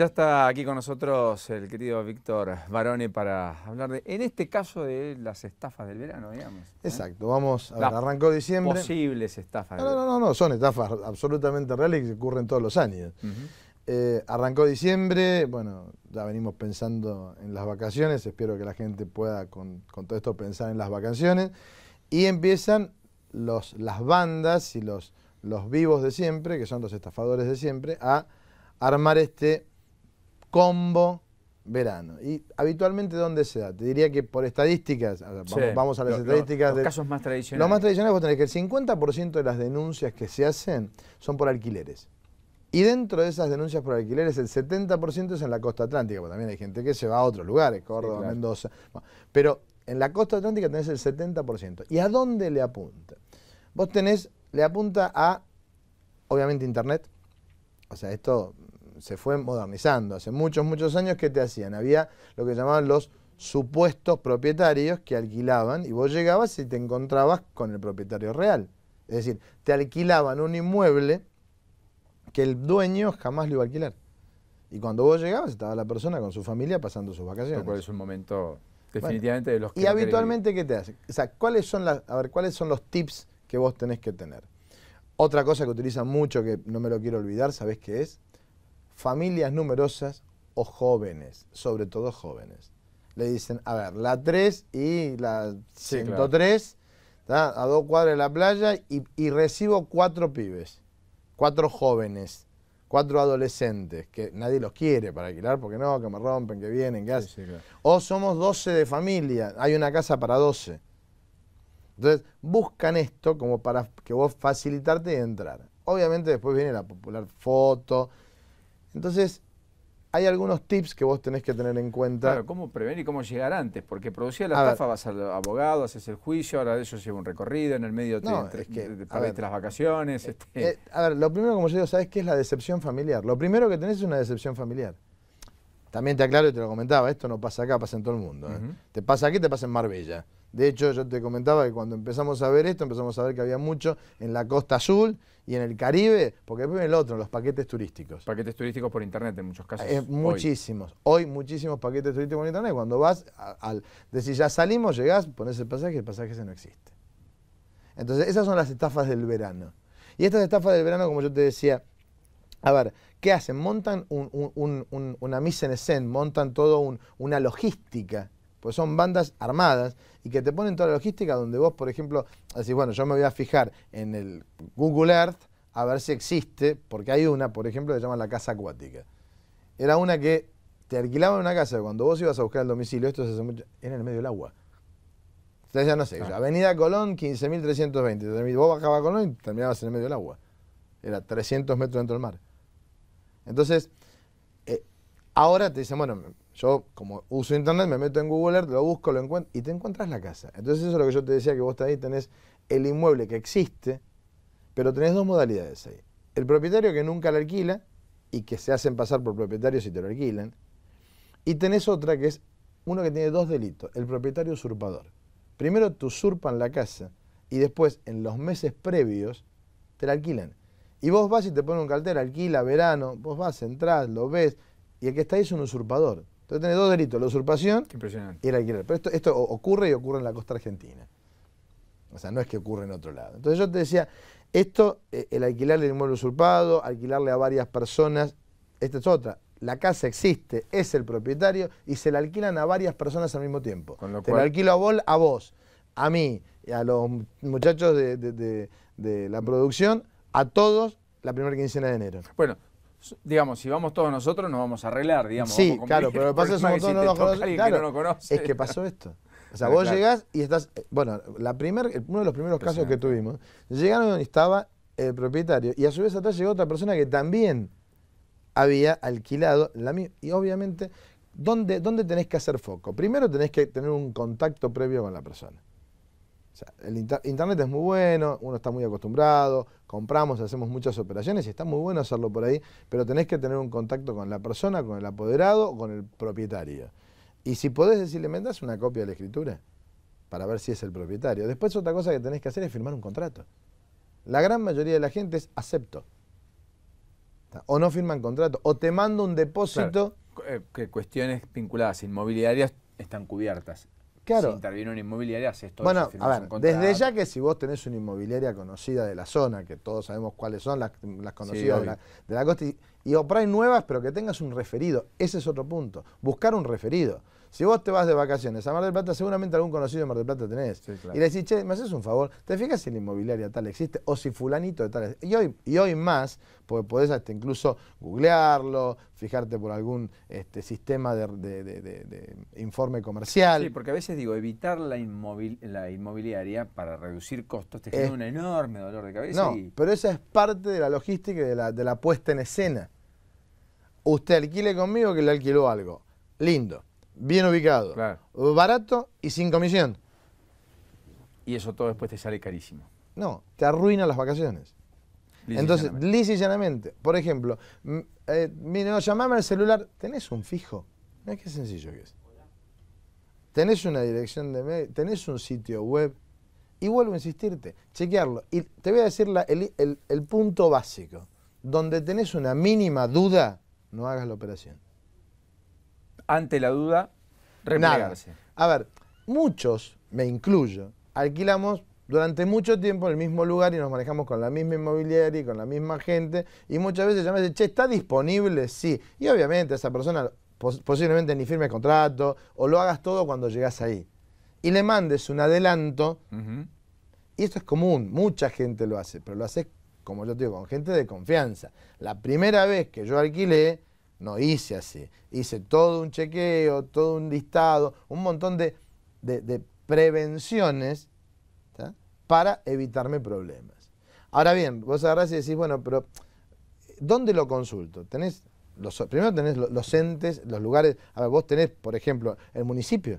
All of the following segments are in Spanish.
Ya está aquí con nosotros el querido Víctor Barone para hablar de, en este caso, de las estafas del verano, digamos. ¿eh? Exacto, vamos, a ver, arrancó diciembre. Posibles estafas. No, no, no, no, son estafas absolutamente reales que ocurren todos los años. Eh, arrancó diciembre, bueno, ya venimos pensando en las vacaciones, espero que la gente pueda con, todo esto pensar en las vacaciones. Y empiezan los, las bandas y los, los vivos de siempre, que son los estafadores de siempre, a armar este combo verano. Y habitualmente, ¿dónde se da? Te diría que por estadísticas, vamos, a las estadísticas. los de, casos más tradicionales. Los más tradicionales, vos tenés que el 50% de las denuncias que se hacen son por alquileres. Y dentro de esas denuncias por alquileres, el 70% es en la costa atlántica, porque también hay gente que se va a otros lugares, Córdoba, Mendoza. pero en la costa atlántica tenés el 70%. ¿Y a dónde le apunta? Vos tenés, le apunta a, obviamente, Internet. O sea, esto se fue modernizando. Hace muchos, muchos años, ¿qué te hacían? Había lo que llamaban los supuestos propietarios que alquilaban y vos llegabas y te encontrabas con el propietario real. Es decir, te alquilaban un inmueble que el dueño jamás lo iba a alquilar. Y cuando vos llegabas estaba la persona con su familia pasando sus vacaciones. ¿Cuál es un momento definitivamente de los que... Y habitualmente, ¿qué te hace? O sea, ¿cuáles son, a ver, ¿cuáles son los tips que vos tenés que tener? Otra cosa que utilizan mucho, que no me lo quiero olvidar, ¿sabés qué es? familias numerosas o jóvenes, sobre todo jóvenes. Le dicen, a ver, la 3 y la 103, a dos cuadras de la playa, y, recibo cuatro pibes, cuatro jóvenes, cuatro adolescentes, que nadie los quiere para alquilar, porque no, que me rompen, que vienen, que hacen. O somos 12 de familia, hay una casa para 12. Entonces, buscan esto como para que vos facilitarte y entrar. Obviamente después viene la popular foto, entonces, hay algunos tips que vos tenés que tener en cuenta. Claro, cómo prevenir y cómo llegar antes, porque producía la tafa vas al abogado, haces el juicio, ahora de eso lleva un recorrido, en el medio de las vacaciones. Eh, este. eh, a ver, lo primero, como yo digo, ¿sabes qué es la decepción familiar? Lo primero que tenés es una decepción familiar. También te aclaro y te lo comentaba, esto no pasa acá, pasa en todo el mundo. ¿eh? Te pasa aquí, te pasa en Marbella. De hecho, yo te comentaba que cuando empezamos a ver esto, empezamos a ver que había mucho en la costa azul y en el Caribe, porque después el otro, los paquetes turísticos. Paquetes turísticos por internet en muchos casos. Eh, muchísimos. Hoy. muchísimos paquetes turísticos por internet. Cuando vas, al si ya salimos, llegás, pones el pasaje, el pasaje ese no existe. Entonces, esas son las estafas del verano. Y estas estafas del verano, como yo te decía, a ver, ¿qué hacen? Montan una mise en escena, montan toda una logística pues son bandas armadas y que te ponen toda la logística donde vos, por ejemplo, decís, bueno, yo me voy a fijar en el Google Earth a ver si existe, porque hay una, por ejemplo, que se llama la casa acuática. Era una que te alquilaban una casa, cuando vos ibas a buscar el domicilio, esto se hace mucho, era en el medio del agua. Entonces ya no sé, Avenida Colón 15.320, vos bajabas a Colón y terminabas en el medio del agua. Era 300 metros dentro del mar. Entonces, Ahora te dicen, bueno, yo como uso internet, me meto en Google Earth, lo busco, lo encuentro y te encuentras la casa. Entonces eso es lo que yo te decía, que vos ahí tenés el inmueble que existe, pero tenés dos modalidades ahí. El propietario que nunca la alquila y que se hacen pasar por propietarios y te lo alquilan. Y tenés otra que es uno que tiene dos delitos, el propietario usurpador. Primero te usurpan la casa y después en los meses previos te la alquilan. Y vos vas y te ponen un cartel, alquila, verano, vos vas, entras, lo ves, y el que está ahí es un usurpador. Entonces tiene dos delitos, la usurpación y el alquiler. Pero esto, ocurre y ocurre en la costa argentina. O sea, no es que ocurre en otro lado. Entonces yo te decía, esto, eh, el alquilarle el inmueble usurpado, alquilarle a varias personas, esta es otra. La casa existe, es el propietario y se la alquilan a varias personas al mismo tiempo. Con lo te cual... la alquilo a vos, a vos, a mí, a los muchachos de la producción, a todos la primera quincena de enero. Bueno, digamos, si vamos todos nosotros nos vamos a arreglar, digamos. Sí, claro, pero lo que pasa es que no, lo Es que pasó esto. O sea, vos llegás y estás, eh, bueno, la primer, uno de los primeros casos que tuvimos, llegaron donde estaba el propietario y a su vez atrás llegó otra persona que también había alquilado la misma. Y obviamente, ¿dónde, ¿dónde tenés que hacer foco? Primero tenés que tener un contacto previo con la persona el Internet es muy bueno, uno está muy acostumbrado, compramos, hacemos muchas operaciones y está muy bueno hacerlo por ahí, pero tenés que tener un contacto con la persona, con el apoderado con el propietario. Y si podés decirle, me das una copia de la escritura para ver si es el propietario. Después otra cosa que tenés que hacer es firmar un contrato. La gran mayoría de la gente es acepto. O no firman contrato, o te mando un depósito. Eh, que cuestiones vinculadas inmobiliarias están cubiertas. Claro. Si interviene una inmobiliaria, haces todo Bueno, a ver, desde ya que si vos tenés una inmobiliaria conocida de la zona, que todos sabemos cuáles son las, conocidas de, la, costa, y, y nuevas, pero que tengas un referido. Ese es otro punto. Buscar un referido. Si vos te vas de vacaciones a Mar del Plata, seguramente algún conocido de Mar del Plata tenés. Y le decís, che, me haces un favor, te fijas si la inmobiliaria tal existe o si fulanito de tal. Y hoy, y hoy más, porque podés hasta incluso googlearlo, fijarte por algún este, sistema de, de, informe comercial. Sí, porque a veces digo, evitar la, inmobiliaria para reducir costos te genera un enorme dolor de cabeza. No, pero esa es parte de la logística y de la, de la puesta en escena. Usted alquile conmigo que le alquiló algo. Lindo bien ubicado, barato y sin comisión. Y eso todo después te sale carísimo. No, te arruina las vacaciones. Entonces, lisa y llanamente, por ejemplo, eh, mire, no, llamame al celular, tenés un fijo. es qué sencillo que es. Tenés una dirección de mail, tenés un sitio web, y vuelvo a insistirte, chequearlo. Y te voy a decir el, el punto básico. Donde tenés una mínima duda, no hagas la operación ante la duda, replegarse. A ver, muchos, me incluyo, alquilamos durante mucho tiempo en el mismo lugar y nos manejamos con la misma inmobiliaria y con la misma gente. Y muchas veces ya me dicen, che, ¿está disponible? Sí. Y obviamente esa persona posiblemente ni firme contrato o lo hagas todo cuando llegas ahí. Y le mandes un adelanto. Y esto es común, mucha gente lo hace, pero lo haces, como yo te digo, con gente de confianza. La primera vez que yo alquilé, no hice así. Hice todo un chequeo, todo un listado, un montón de, prevenciones para evitarme problemas. Ahora bien, vos agarrás y decís, bueno, pero ¿dónde lo consulto? Tenés los, primero tenés los entes, los lugares. A ver, vos tenés, por ejemplo, el municipio.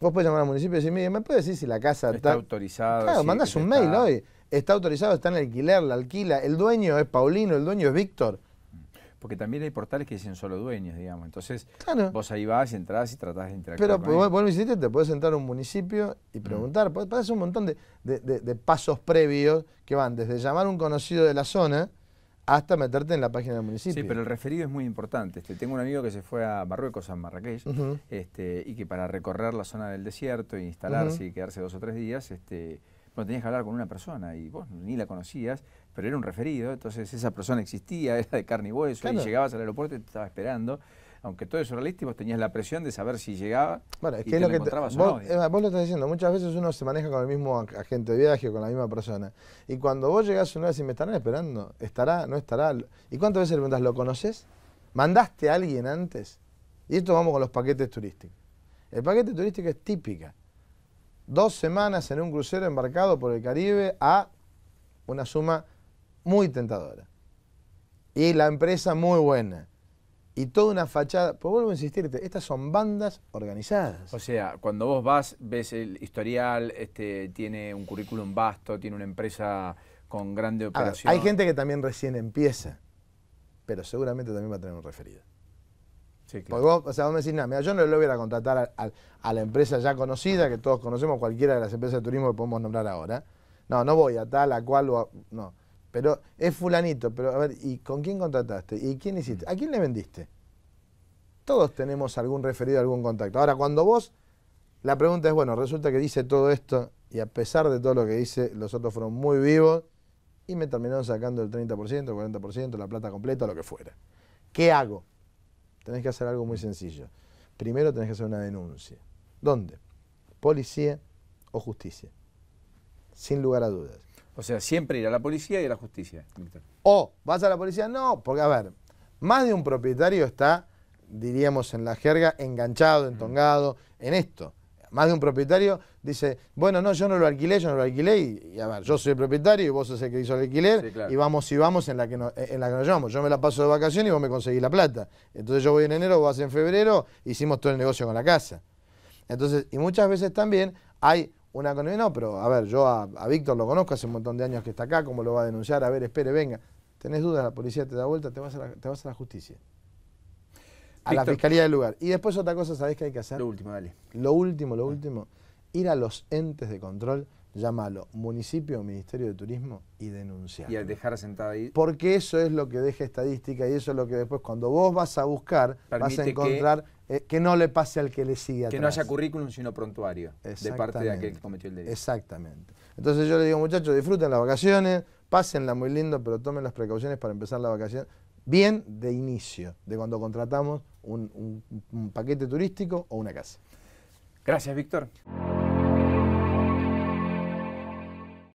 Vos podés llamar al municipio y decir, mire, ¿me puedes decir si la casa está, está autorizada? Claro, mandás un mail hoy. Está autorizado, está en alquiler, la alquila. El dueño es Paulino, el dueño es Víctor. Porque también hay portales que dicen solo dueños, digamos. Entonces, vos ahí vas, entras y tratás de interactuar. Pero con vos, vos, te puedes entrar a un municipio y mm. preguntar. Mm. Parece un montón de, pasos previos que van desde llamar a un conocido de la zona hasta meterte en la página del municipio. Sí, pero el referido es muy importante. Este, tengo un amigo que se fue a Marruecos, a Marrakech, este, y que para recorrer la zona del desierto e instalarse y quedarse dos o tres días, este, tenías que hablar con una persona y vos ni la conocías, pero era un referido, entonces esa persona existía, era de carne y hueso, y llegabas al aeropuerto y te estaba esperando. Aunque todo eso era vos tenías la presión de saber si llegaba bueno, es que es lo, que vos, vos lo estás diciendo, muchas veces uno se maneja con el mismo agente de viaje o con la misma persona. Y cuando vos llegás a un lugar, me estarán esperando, estará, no estará. ¿Y cuántas veces le ¿lo conoces? ¿Mandaste a alguien antes? Y esto vamos con los paquetes turísticos. El paquete turístico es típica. Dos semanas en un crucero embarcado por el Caribe a una suma muy tentadora. Y la empresa muy buena. Y toda una fachada. Pues vuelvo a insistirte, estas son bandas organizadas. O sea, cuando vos vas, ves el historial, este, tiene un currículum vasto, tiene una empresa con grande operación. hay gente que también recién empieza, pero seguramente también va a tener un referido. Sí, claro. Porque o sea, vos me decís, nada, mira, yo no lo voy a contratar a, la empresa ya conocida, que todos conocemos, cualquiera de las empresas de turismo que podemos nombrar ahora. No, no voy a tal, a cual, no. Pero es fulanito, pero a ver, ¿y con quién contrataste? ¿Y quién hiciste? ¿A quién le vendiste? Todos tenemos algún referido, algún contacto. Ahora, cuando vos, la pregunta es, bueno, resulta que dice todo esto y a pesar de todo lo que dice, los otros fueron muy vivos y me terminaron sacando el 30%, el 40%, la plata completa, lo que fuera. ¿Qué hago? Tenés que hacer algo muy sencillo. Primero tenés que hacer una denuncia. ¿Dónde? Policía o justicia. Sin lugar a dudas. O sea, siempre ir a la policía y a la justicia. O vas a la policía, no, porque a ver, más de un propietario está, diríamos en la jerga, enganchado, entongado en esto. Más de un propietario dice, bueno, no, yo no lo alquilé, yo no lo alquilé, y, a ver, yo soy el propietario y vos sos el que hizo el alquiler, y vamos y vamos en la, que eh, en la que nos llevamos. Yo me la paso de vacaciones y vos me conseguís la plata. Entonces yo voy en enero, vos vas en febrero, hicimos todo el negocio con la casa. Entonces, y muchas veces también hay una economía. No, pero a ver, yo a, Víctor lo conozco hace un montón de años que está acá, ¿cómo lo va a denunciar? A ver, espere, venga. Tenés dudas, la policía te da vuelta, te vas a la, te vas a la justicia. A la fiscalía del lugar. Y después otra cosa, ¿sabés qué hay que hacer? Lo último, dale. Lo último, lo último. Ir a los entes de control llámalo municipio, Ministerio de Turismo y denunciar. Y al dejar sentada ahí. Porque eso es lo que deja estadística y eso es lo que después cuando vos vas a buscar vas a encontrar eh, que, no le pase al que le siga. Que no haya currículum sino prontuario de parte de aquel que cometió el delito. Exactamente. Entonces yo le digo muchachos disfruten las vacaciones, pásenla muy lindo pero tomen las precauciones para empezar la vacación bien de inicio, de cuando contratamos un paquete turístico o una casa. Gracias Víctor.